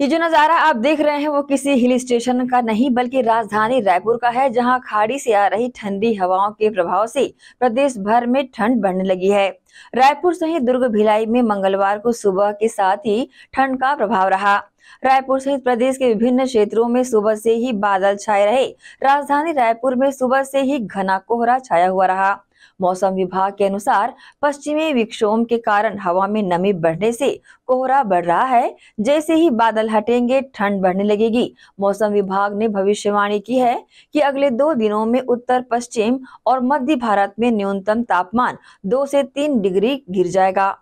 ये जो नज़ारा आप देख रहे हैं वो किसी हिल स्टेशन का नहीं बल्कि राजधानी रायपुर का है जहां खाड़ी से आ रही ठंडी हवाओं के प्रभाव से प्रदेश भर में ठंड बढ़ने लगी है रायपुर सहित दुर्ग भिलाई में मंगलवार को सुबह के साथ ही ठंड का प्रभाव रहा रायपुर सहित प्रदेश के विभिन्न क्षेत्रों में सुबह से ही बादल छाए रहे राजधानी रायपुर में सुबह से ही घना कोहरा छाया हुआ रहा मौसम विभाग के अनुसार पश्चिमी विक्षोभ के कारण हवा में नमी बढ़ने से कोहरा बढ़ रहा है जैसे ही बादल हटेंगे ठंड बढ़ने लगेगी मौसम विभाग ने भविष्यवाणी की है कि अगले दो दिनों में उत्तर पश्चिम और मध्य भारत में न्यूनतम तापमान दो से तीन डिग्री गिर जाएगा